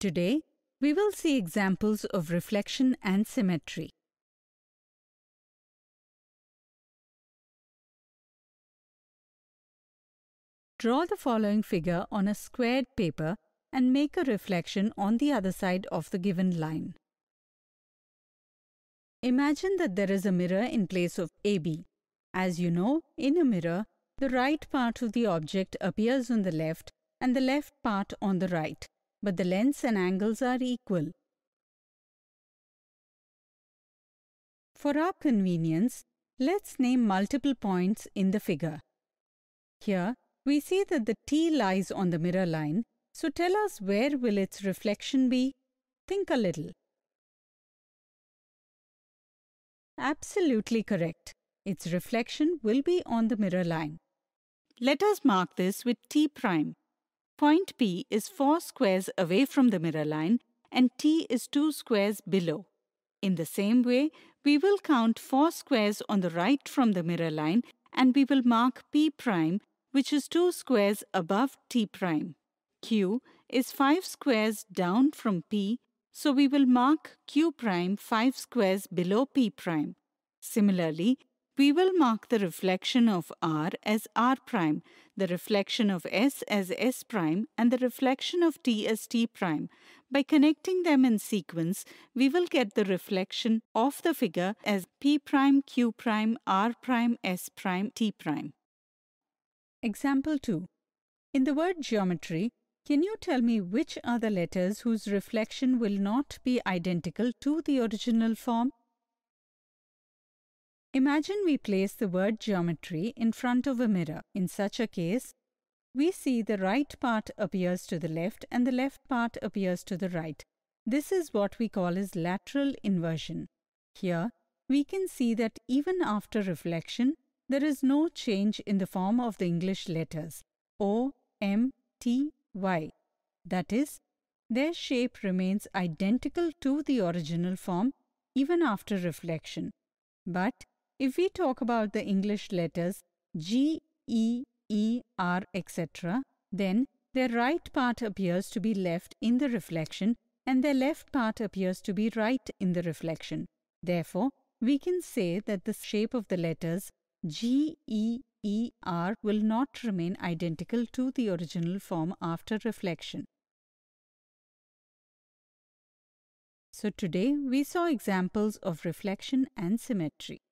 Today, we will see examples of reflection and symmetry. Draw the following figure on a squared paper and make a reflection on the other side of the given line. Imagine that there is a mirror in place of AB. As you know, in a mirror, the right part of the object appears on the left and the left part on the right but the lengths and angles are equal. For our convenience, let's name multiple points in the figure. Here, we see that the T lies on the mirror line, so tell us where will its reflection be? Think a little. Absolutely correct. Its reflection will be on the mirror line. Let us mark this with T prime. Point P is 4 squares away from the mirror line and T is 2 squares below. In the same way, we will count 4 squares on the right from the mirror line and we will mark P prime which is 2 squares above T prime. Q is 5 squares down from P so we will mark Q prime 5 squares below P prime. Similarly, we will mark the reflection of r as r prime, the reflection of s as s prime, and the reflection of t as t prime. By connecting them in sequence, we will get the reflection of the figure as p prime, q prime, r prime, s prime, t prime. Example 2. In the word geometry, can you tell me which are the letters whose reflection will not be identical to the original form? Imagine we place the word geometry in front of a mirror. In such a case, we see the right part appears to the left and the left part appears to the right. This is what we call as lateral inversion. Here, we can see that even after reflection, there is no change in the form of the English letters O, M, T, Y. That is, their shape remains identical to the original form even after reflection. But if we talk about the English letters G, E, E, R, etc., then their right part appears to be left in the reflection and their left part appears to be right in the reflection. Therefore, we can say that the shape of the letters G, E, E, R will not remain identical to the original form after reflection. So today we saw examples of reflection and symmetry.